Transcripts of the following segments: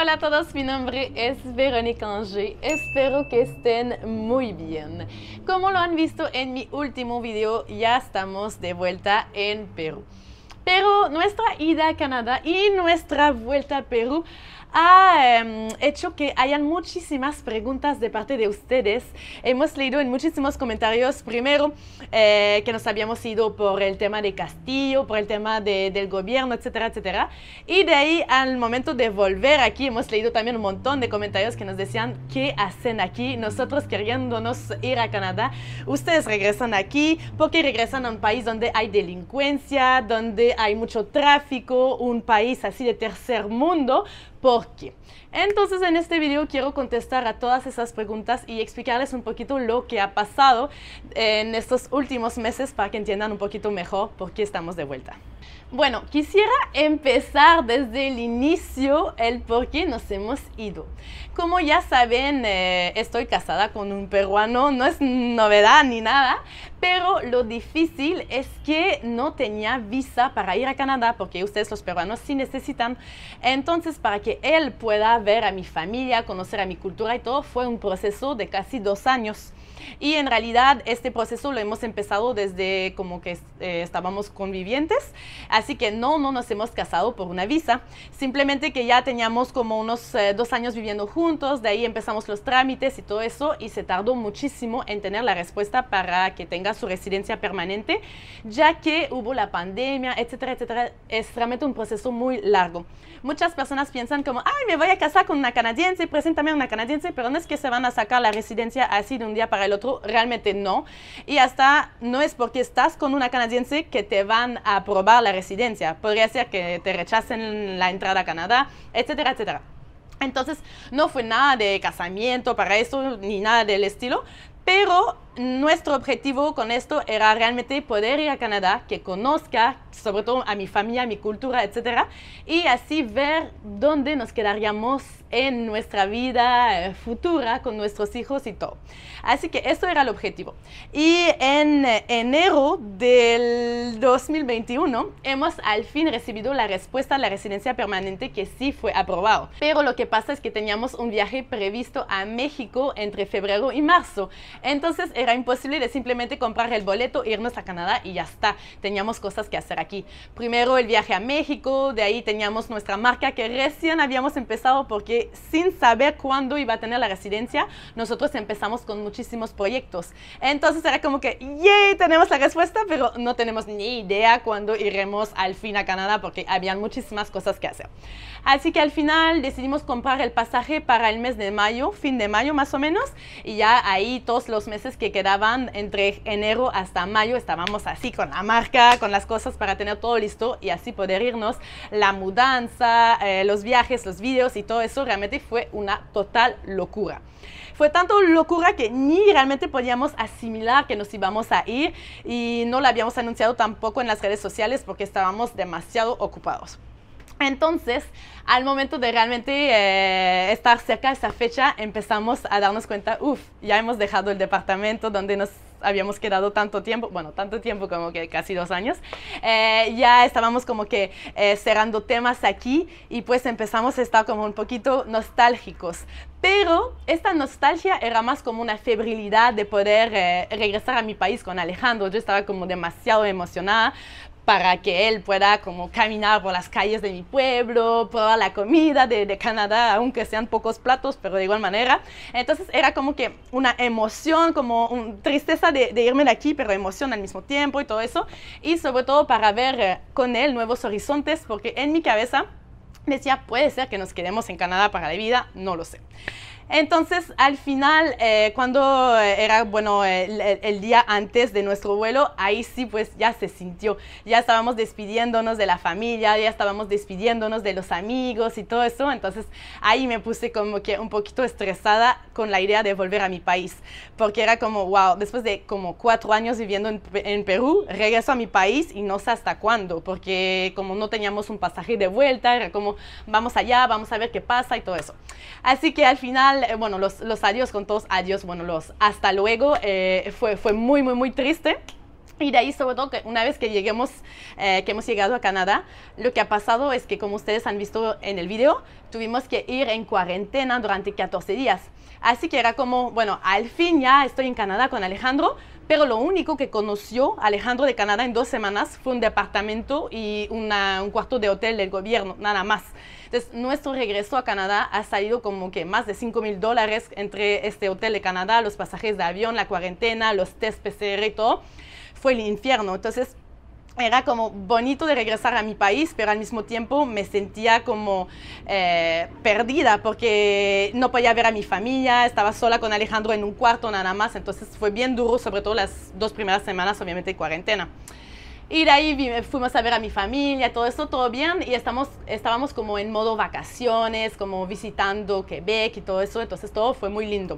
Hola a todos, mi nombre es Verónica Angé. Espero que estén muy bien. Como lo han visto en mi último video, ya estamos de vuelta en Perú. Pero nuestra ida a Canadá y nuestra vuelta a Perú ha em, hecho que hayan muchísimas preguntas de parte de ustedes. Hemos leído en muchísimos comentarios, primero, eh, que nos habíamos ido por el tema de Castillo, por el tema de, del gobierno, etcétera, etcétera. Y de ahí al momento de volver aquí, hemos leído también un montón de comentarios que nos decían, ¿qué hacen aquí? Nosotros queriéndonos ir a Canadá, ustedes regresan aquí porque regresan a un país donde hay delincuencia, donde hay mucho tráfico, un país así de tercer mundo por qué. Entonces en este video quiero contestar a todas esas preguntas y explicarles un poquito lo que ha pasado en estos últimos meses para que entiendan un poquito mejor por qué estamos de vuelta. Bueno, quisiera empezar desde el inicio el por qué nos hemos ido. Como ya saben, eh, estoy casada con un peruano, no es novedad ni nada, pero lo difícil es que no tenía visa para ir a Canadá, porque ustedes los peruanos sí necesitan. Entonces, para que él pueda ver a mi familia, conocer a mi cultura y todo, fue un proceso de casi dos años. Y en realidad este proceso lo hemos empezado desde como que eh, estábamos convivientes, así que no, no nos hemos casado por una visa, simplemente que ya teníamos como unos eh, dos años viviendo juntos, de ahí empezamos los trámites y todo eso y se tardó muchísimo en tener la respuesta para que tenga su residencia permanente, ya que hubo la pandemia, etcétera, etcétera. Es realmente un proceso muy largo. Muchas personas piensan como, ay, me voy a casar con una canadiense, preséntame a una canadiense, pero no es que se van a sacar la residencia así de un día para el otro realmente no. Y hasta no es porque estás con una canadiense que te van a aprobar la residencia. Podría ser que te rechacen la entrada a Canadá, etcétera, etcétera. Entonces, no fue nada de casamiento para eso, ni nada del estilo, pero nuestro objetivo con esto era realmente poder ir a Canadá, que conozca sobre todo a mi familia, mi cultura, etcétera, y así ver dónde nos quedaríamos en nuestra vida eh, futura con nuestros hijos y todo. Así que eso era el objetivo. Y en eh, enero del 2021 hemos al fin recibido la respuesta a la residencia permanente que sí fue aprobado. Pero lo que pasa es que teníamos un viaje previsto a México entre febrero y marzo. Entonces imposible de simplemente comprar el boleto, irnos a Canadá y ya está. Teníamos cosas que hacer aquí. Primero el viaje a México, de ahí teníamos nuestra marca que recién habíamos empezado porque sin saber cuándo iba a tener la residencia, nosotros empezamos con muchísimos proyectos. Entonces era como que, yay, tenemos la respuesta, pero no tenemos ni idea cuándo iremos al fin a Canadá porque habían muchísimas cosas que hacer. Así que al final decidimos comprar el pasaje para el mes de mayo, fin de mayo más o menos, y ya ahí todos los meses que entre enero hasta mayo. Estábamos así con la marca, con las cosas para tener todo listo y así poder irnos. La mudanza, eh, los viajes, los vídeos y todo eso realmente fue una total locura. Fue tanto locura que ni realmente podíamos asimilar que nos íbamos a ir y no lo habíamos anunciado tampoco en las redes sociales porque estábamos demasiado ocupados. Entonces, al momento de realmente eh, estar cerca de esa fecha, empezamos a darnos cuenta, uff, ya hemos dejado el departamento donde nos habíamos quedado tanto tiempo, bueno, tanto tiempo como que casi dos años, eh, ya estábamos como que eh, cerrando temas aquí y pues empezamos a estar como un poquito nostálgicos. Pero esta nostalgia era más como una febrilidad de poder regresar a mi país con Alejandro. Yo estaba como demasiado emocionada para que él pueda como caminar por las calles de mi pueblo, probar la comida de, Canadá, aunque sean pocos platos, pero de igual manera. Entonces era como que una emoción, como tristeza de, irme de aquí, pero emoción al mismo tiempo y todo eso. Y sobre todo para ver eh, con él nuevos horizontes, porque en mi cabeza decía, puede ser que nos quedemos en Canadá para la vida, no lo sé. Entonces, al final, eh, cuando eh, era, bueno, el, día antes de nuestro vuelo, ahí sí, pues ya se sintió. Ya estábamos despidiéndonos de la familia, ya estábamos despidiéndonos de los amigos y todo eso. Entonces, ahí me puse como que un poquito estresada con la idea de volver a mi país. Porque era como, wow, después de como cuatro años viviendo en, en Perú, regreso a mi país y no sé hasta cuándo. Porque como no teníamos un pasaje de vuelta, era como, vamos allá, vamos a ver qué pasa y todo eso. Así que al final, eh, bueno, los, los, adiós con todos, adiós, bueno, los hasta luego, eh, fue, muy, muy, muy triste. Y de ahí, sobre todo, que una vez que lleguemos, eh, que hemos llegado a Canadá, lo que ha pasado es que, como ustedes han visto en el video, tuvimos que ir en cuarentena durante 14 días. Así que era como, bueno, al fin ya estoy en Canadá con Alejandro, pero lo único que conoció Alejandro de Canadá en dos semanas fue un departamento y un cuarto de hotel del gobierno, nada más. Entonces, nuestro regreso a Canadá ha salido como que más de 5 mil dólares entre este hotel de Canadá, los pasajes de avión, la cuarentena, los test PCR y todo. Fue el infierno. Entonces, era como bonito de regresar a mi país, pero al mismo tiempo me sentía como eh, perdida porque no podía ver a mi familia, estaba sola con Alejandro en un cuarto nada más, entonces fue bien duro, sobre todo las dos primeras semanas, obviamente, de cuarentena. Y de ahí fuimos a ver a mi familia, todo eso todo bien, y estamos, estábamos como en modo vacaciones, como visitando Quebec y todo eso, entonces todo fue muy lindo.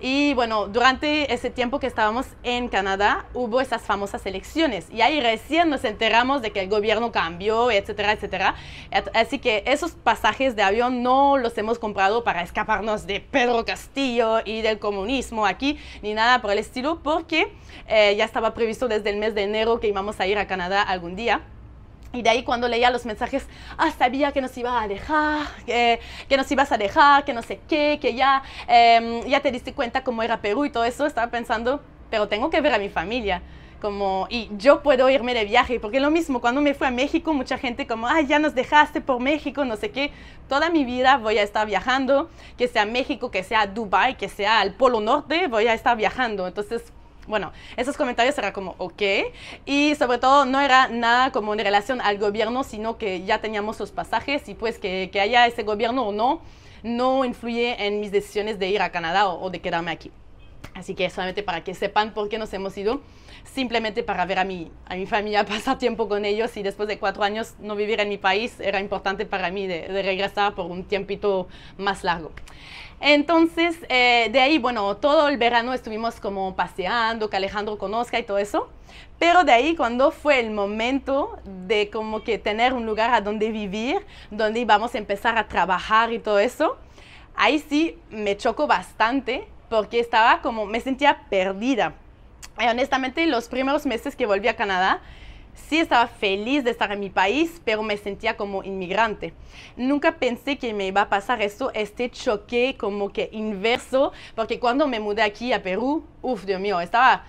Y bueno, durante ese tiempo que estábamos en Canadá, hubo esas famosas elecciones, y ahí recién nos enteramos de que el gobierno cambió, etcétera, etcétera. Así que esos pasajes de avión no los hemos comprado para escaparnos de Pedro Castillo y del comunismo aquí, ni nada por el estilo, porque eh, ya estaba previsto desde el mes de enero que íbamos a ir a Canadá algún día. Y de ahí cuando leía los mensajes, ah, sabía que nos iba a dejar, que, nos ibas a dejar, que no sé qué, que ya, em, ya te diste cuenta cómo era Perú y todo eso, estaba pensando, pero tengo que ver a mi familia. Como, y yo puedo irme de viaje, porque lo mismo, cuando me fui a México, mucha gente como, ah, ya nos dejaste por México, no sé qué, toda mi vida voy a estar viajando, que sea México, que sea Dubai, que sea el Polo Norte, voy a estar viajando. Entonces, bueno, esos comentarios era como, ok, y sobre todo no era nada como en relación al gobierno, sino que ya teníamos los pasajes y pues que, haya ese gobierno o no, no influye en mis decisiones de ir a Canadá o de quedarme aquí. Así que solamente para que sepan por qué nos hemos ido, simplemente para ver a mi, a mi familia, pasar tiempo con ellos y después de cuatro años no vivir en mi país era importante para mí de, regresar por un tiempito más largo. Entonces, eh, de ahí, bueno, todo el verano estuvimos como paseando, que Alejandro conozca y todo eso, pero de ahí cuando fue el momento de como que tener un lugar a donde vivir, donde íbamos a empezar a trabajar y todo eso, ahí sí me chocó bastante porque estaba como, me sentía perdida. Y eh, honestamente, los primeros meses que volví a Canadá, sí estaba feliz de estar en mi país, pero me sentía como inmigrante. Nunca pensé que me iba a pasar esto, este choque como que inverso, porque cuando me mudé aquí a Perú, uff, Dios mío, estaba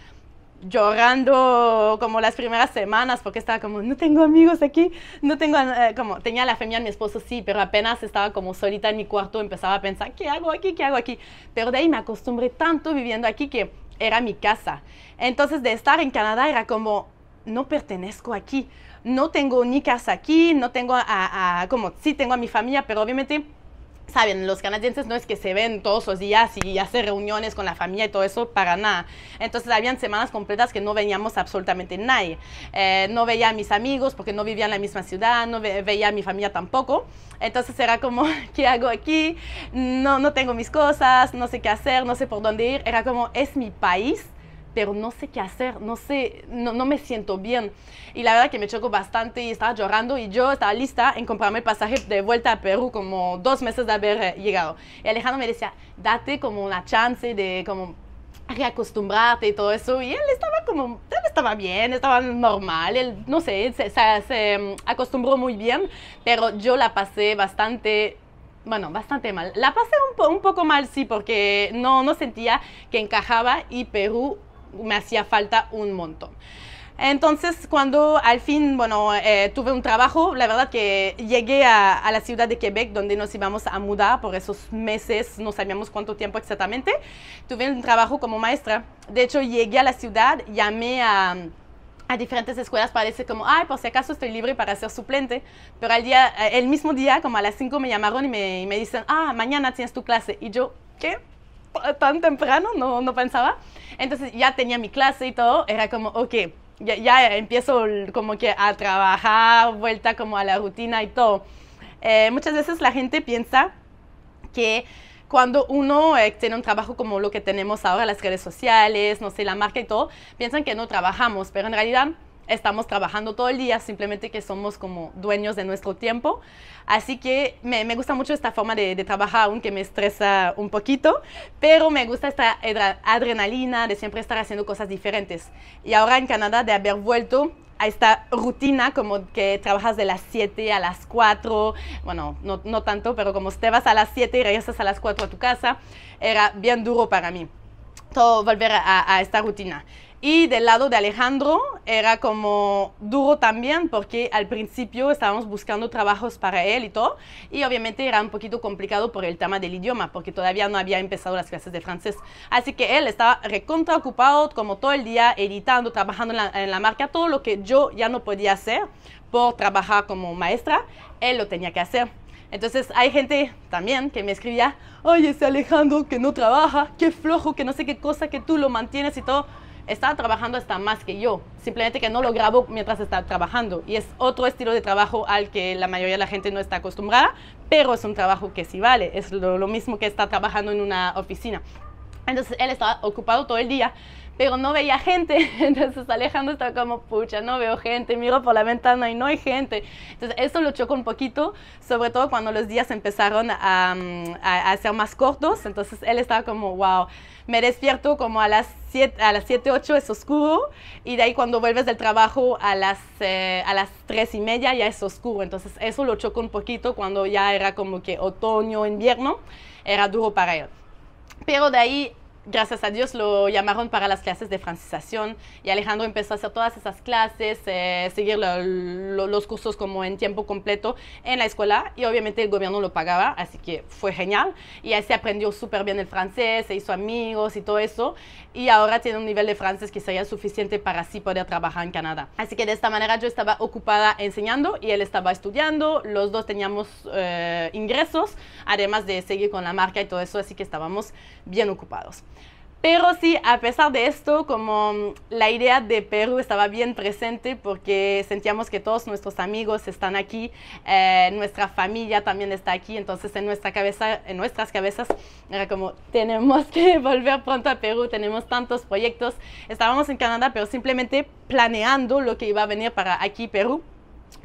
llorando como las primeras semanas porque estaba como, no tengo amigos aquí, no tengo, eh, como, tenía la familia, mi esposo sí, pero apenas estaba como solita en mi cuarto, empezaba a pensar, ¿qué hago aquí? ¿Qué hago aquí? Pero de ahí me acostumbré tanto viviendo aquí que era mi casa. Entonces de estar en Canadá era como, no pertenezco aquí, no tengo ni casa aquí, no tengo a como, sí tengo a mi familia, pero obviamente saben, los canadienses no es que se ven todos los días y hacer reuniones con la familia y todo eso, para nada. Entonces habían semanas completas que no veníamos absolutamente nadie. Eh, no veía a mis amigos porque no vivía en la misma ciudad, no veía a mi familia tampoco. Entonces era como, ¿qué hago aquí? No, no tengo mis cosas, no sé qué hacer, no sé por dónde ir. Era como, es mi país, pero no sé qué hacer, no sé, no, no me siento bien. Y la verdad que me chocó bastante y estaba llorando y yo estaba lista en comprarme el pasaje de vuelta a Perú como dos meses de haber eh, llegado. Y Alejandro me decía, date como una chance de como reacostumbrarte y todo eso. Y él estaba como, él estaba bien, estaba normal, él, no sé, se, se, mm, acostumbró muy bien, pero yo la pasé bastante... Bueno, bastante mal. La pasé un, un poco mal, sí, porque no, no sentía que encajaba y Perú me hacía falta un montón. Entonces, cuando al fin, bueno, eh, tuve un trabajo, la verdad que llegué a, la ciudad de Quebec, donde nos íbamos a mudar por esos meses, no sabíamos cuánto tiempo exactamente. Tuve un trabajo como maestra. De hecho, llegué a la ciudad, llamé a, diferentes escuelas para decir como, ay, por si acaso estoy libre para ser suplente. Pero al día, eh, el mismo día, como a las 5 me llamaron y me, y me dicen, ah, mañana tienes tu clase. Y yo, ¿qué? tan temprano, no, no pensaba. Entonces ya tenía mi clase y todo, era como, ok, ya, ya empiezo como que a trabajar, vuelta como a la rutina y todo. Eh, muchas veces la gente piensa que cuando uno eh, tiene un trabajo como lo que tenemos ahora, las redes sociales, no sé, la marca y todo, piensan que no trabajamos, pero en realidad estamos trabajando todo el día, simplemente que somos como dueños de nuestro tiempo. Así que me, gusta mucho esta forma de, trabajar, aunque me estresa un poquito, pero me gusta esta adrenalina de siempre estar haciendo cosas diferentes. Y ahora en Canadá, de haber vuelto a esta rutina, como que trabajas de las 7 a las 4, bueno, no, no tanto, pero como te vas a las 7 y regresas a las 4 a tu casa, era bien duro para mí todo volver a esta rutina. Y del lado de Alejandro era como duro también porque al principio estábamos buscando trabajos para él y todo. Y obviamente era un poquito complicado por el tema del idioma porque todavía no había empezado las clases de francés. Así que él estaba recontraocupado como todo el día editando, trabajando en la, en la marca, todo lo que yo ya no podía hacer por trabajar como maestra, él lo tenía que hacer. Entonces hay gente también que me escribía, oye, ese Alejandro que no trabaja, qué flojo, que no sé qué cosa, que tú lo mantienes y todo estaba trabajando hasta más que yo, simplemente que no lo grabo mientras está trabajando. Y es otro estilo de trabajo al que la mayoría de la gente no está acostumbrada, pero es un trabajo que sí vale, es lo, lo mismo que estar trabajando en una oficina. Entonces él estaba ocupado todo el día, pero no veía gente. Entonces Alejandro estaba como, pucha, no veo gente, miro por la ventana y no hay gente. Entonces eso lo chocó un poquito, sobre todo cuando los días empezaron a, mm, a, ser más cortos. Entonces él estaba como, wow, me despierto como a las 7, a las 8 es oscuro y de ahí cuando vuelves del trabajo a las, eh, a las 3 y media ya es oscuro. Entonces eso lo chocó un poquito cuando ya era como que otoño, invierno, era duro para él. Pero de ahí gracias a Dios lo llamaron para las clases de francización y Alejandro empezó a hacer todas esas clases, eh, seguir los cursos como en tiempo completo en la escuela y obviamente el gobierno lo pagaba, así que fue genial y así aprendió súper bien el francés, se hizo amigos y todo eso y ahora tiene un nivel de francés que sería suficiente para así poder trabajar en Canadá. Así que de esta manera yo estaba ocupada enseñando y él estaba estudiando, los dos teníamos eh, ingresos, además de seguir con la marca y todo eso, así que estábamos bien ocupados. Pero sí, a pesar de esto, como la idea de Perú estaba bien presente porque sentíamos que todos nuestros amigos están aquí, eh, nuestra familia también está aquí, entonces en nuestra cabeza, en nuestras cabezas era como tenemos que volver pronto a Perú, tenemos tantos proyectos, estábamos en Canadá, pero simplemente planeando lo que iba a venir para aquí Perú.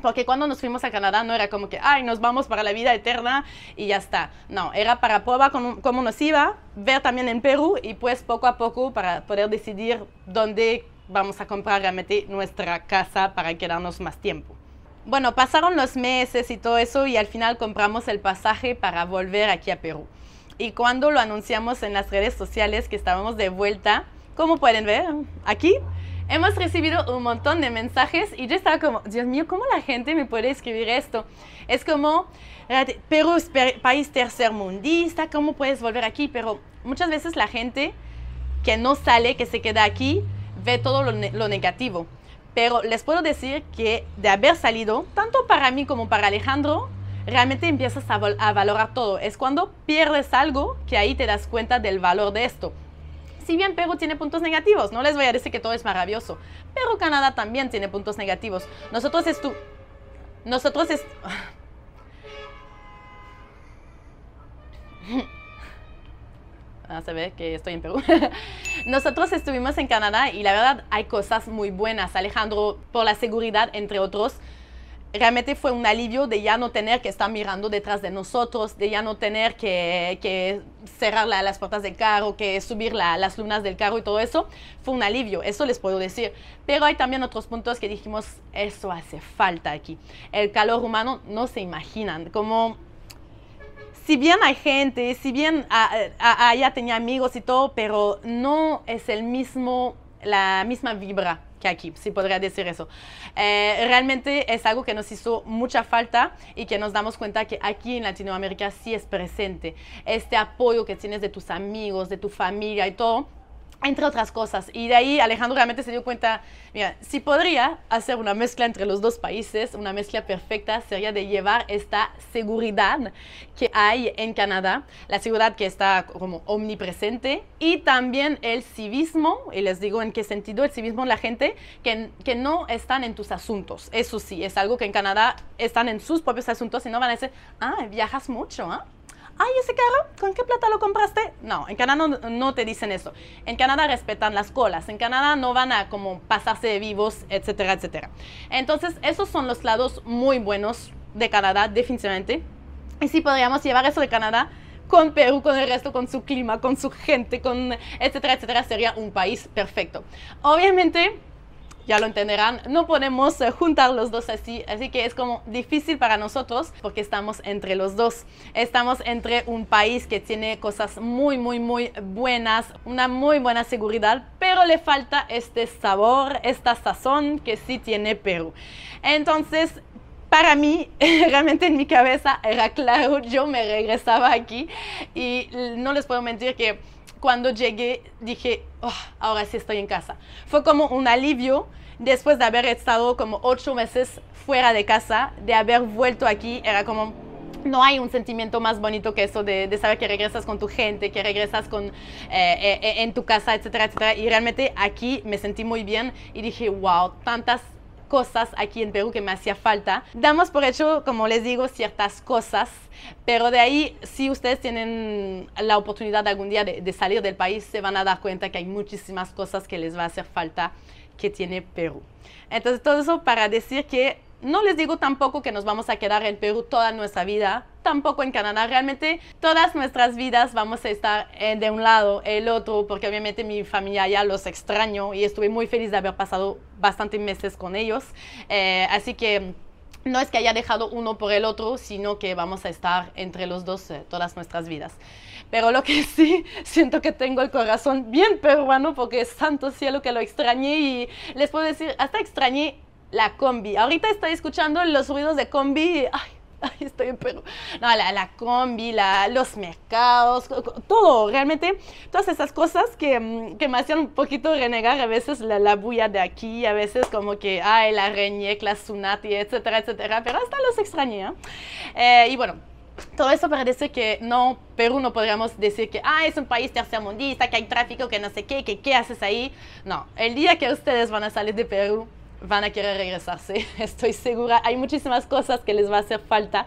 Porque cuando nos fuimos a Canadá no era como que, ay, nos vamos para la vida eterna y ya está. No, era para probar cómo, cómo, nos iba, ver también en Perú y pues poco a poco para poder decidir dónde vamos a comprar realmente nuestra casa para quedarnos más tiempo. Bueno, pasaron los meses y todo eso y al final compramos el pasaje para volver aquí a Perú. Y cuando lo anunciamos en las redes sociales que estábamos de vuelta, como pueden ver aquí, Hemos recibido un montón de mensajes y yo estaba como, Dios mío, ¿cómo la gente me puede escribir esto? Es como, Perú es país tercermundista, ¿cómo puedes volver aquí? Pero muchas veces la gente que no sale, que se queda aquí, ve todo lo, negativo. Pero les puedo decir que de haber salido, tanto para mí como para Alejandro, realmente empiezas a valorar todo. Es cuando pierdes algo que ahí te das cuenta del valor de esto. Si bien Perú tiene puntos negativos, no les voy a decir que todo es maravilloso, pero Canadá también tiene puntos negativos. Nosotros estu... Nosotros ah, se ve que estoy en Perú. Nosotros estuvimos en Canadá y la verdad hay cosas muy buenas, Alejandro, por la seguridad, entre otros realmente fue un alivio de ya no tener que estar mirando detrás de nosotros, de ya no tener que, cerrar las puertas del carro, que subir las lunas del carro y todo eso. Fue un alivio, eso les puedo decir. Pero hay también otros puntos que dijimos, eso hace falta aquí. El calor humano no se imaginan, como... Si bien hay gente, si bien allá tenía amigos y todo, pero no es el mismo, la misma vibra que aquí, sí podría decir eso. Eh, realmente es algo que nos hizo mucha falta y que nos damos cuenta que aquí en Latinoamérica sí es presente. Este apoyo que tienes de tus amigos, de tu familia y todo, entre otras cosas. Y de ahí Alejandro realmente se dio cuenta, mira, si podría hacer una mezcla entre los dos países, una mezcla perfecta sería de llevar esta seguridad que hay en Canadá, la seguridad que está como omnipresente y también el civismo, y les digo en qué sentido el civismo la gente que, no están en tus asuntos. Eso sí, es algo que en Canadá están en sus propios asuntos y no van a decir, ah, viajas mucho, ¿ah? ay, ese carro, ¿con qué plata lo compraste? No, en Canadá no, te dicen eso. En Canadá respetan las colas, en Canadá no van a como pasarse de vivos, etcétera, etcétera. Entonces, esos son los lados muy buenos de Canadá, definitivamente. Y si podríamos llevar eso de Canadá con Perú, con el resto, con su clima, con su gente, con etcétera, etcétera, sería un país perfecto. Obviamente, ya lo entenderán, no podemos eh, juntar los dos así, así que es como difícil para nosotros porque estamos entre los dos. Estamos entre un país que tiene cosas muy, muy, muy buenas, una muy buena seguridad, pero le falta este sabor, esta sazón que sí tiene Perú. Entonces, para mí, realmente en mi cabeza era claro, yo me regresaba aquí y no les puedo mentir que cuando llegué dije, oh, ahora sí estoy en casa. Fue como un alivio después de haber estado como ocho meses fuera de casa, de haber vuelto aquí, era como, no hay un sentimiento más bonito que eso de, saber que regresas con tu gente, que regresas con, eh, eh, eh, en tu casa, etcétera, etcétera. Y realmente aquí me sentí muy bien y dije, wow, tantas cosas aquí en Perú que me hacía falta. Damos por hecho, como les digo, ciertas cosas, pero de ahí, si ustedes tienen la oportunidad de algún día de, salir del país, se van a dar cuenta que hay muchísimas cosas que les va a hacer falta que tiene Perú. Entonces, todo eso para decir que no les digo tampoco que nos vamos a quedar en Perú toda nuestra vida, tampoco en Canadá. Realmente todas nuestras vidas vamos a estar eh, de un lado, el otro, porque obviamente mi familia ya los extraño y estuve muy feliz de haber pasado bastantes meses con ellos. Eh, así que no es que haya dejado uno por el otro, sino que vamos a estar entre los dos eh, todas nuestras vidas. Pero lo que sí, siento que tengo el corazón bien peruano porque santo cielo que lo extrañé y les puedo decir, hasta extrañé la combi. Ahorita estoy escuchando los ruidos de combi. Ay, estoy en Perú. No, la, la combi, la, los mercados, todo, realmente, todas esas cosas que, mm, que me hacían un poquito renegar a veces la, la, bulla de aquí, a veces como que, ay, la Reñec, la Sunati, etcétera, etcétera, pero hasta los extrañé. Eh, y bueno, todo eso para decir que no, Perú no podríamos decir que ah, es un país tercermundista, que hay tráfico, que no sé qué, que qué haces ahí. No, el día que ustedes van a salir de Perú, van a querer regresarse, estoy segura. Hay muchísimas cosas que les va a hacer falta,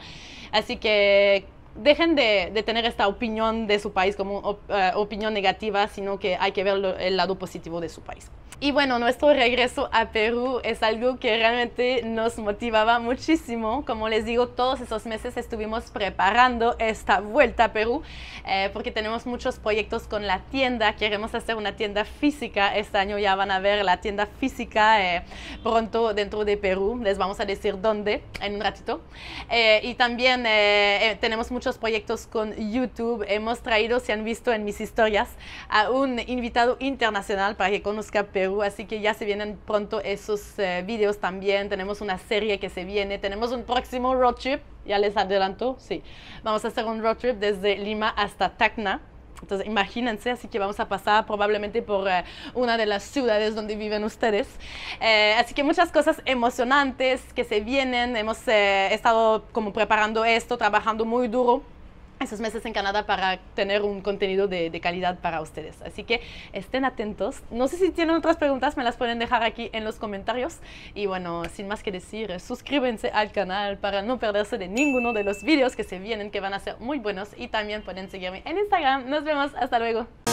así que dejen de, tener esta opinión de su país como eh, opinión negativa, sino que hay que ver el lado positivo de su país. Y bueno, nuestro regreso a Perú es algo que realmente nos motivaba muchísimo. Como les digo, todos esos meses estuvimos preparando esta vuelta a Perú eh, porque tenemos muchos proyectos con la tienda. Queremos hacer una tienda física. Este año ya van a ver la tienda física eh, pronto dentro de Perú. Les vamos a decir dónde en un ratito. Eh, y también tenemos muchos proyectos con YouTube. Hemos traído, si han visto en mis historias, a un invitado internacional para que conozca Perú así que ya se vienen pronto esos vídeos eh, videos también. Tenemos una serie que se viene, tenemos un próximo road trip, ya les adelanto, sí. Vamos a hacer un road trip desde Lima hasta Tacna. Entonces, imagínense, así que vamos a pasar probablemente por eh, una de las ciudades donde viven ustedes. Eh, así que muchas cosas emocionantes que se vienen. Hemos estado como preparando esto, trabajando muy duro esos meses en Canadá para tener un contenido de, calidad para ustedes. Así que estén atentos. No sé si tienen otras preguntas, me las pueden dejar aquí en los comentarios. Y bueno, sin más que decir, suscríbanse al canal para no perderse de ninguno de los vídeos que se vienen, que van a ser muy buenos. Y también pueden seguirme en Instagram. Nos vemos, hasta luego.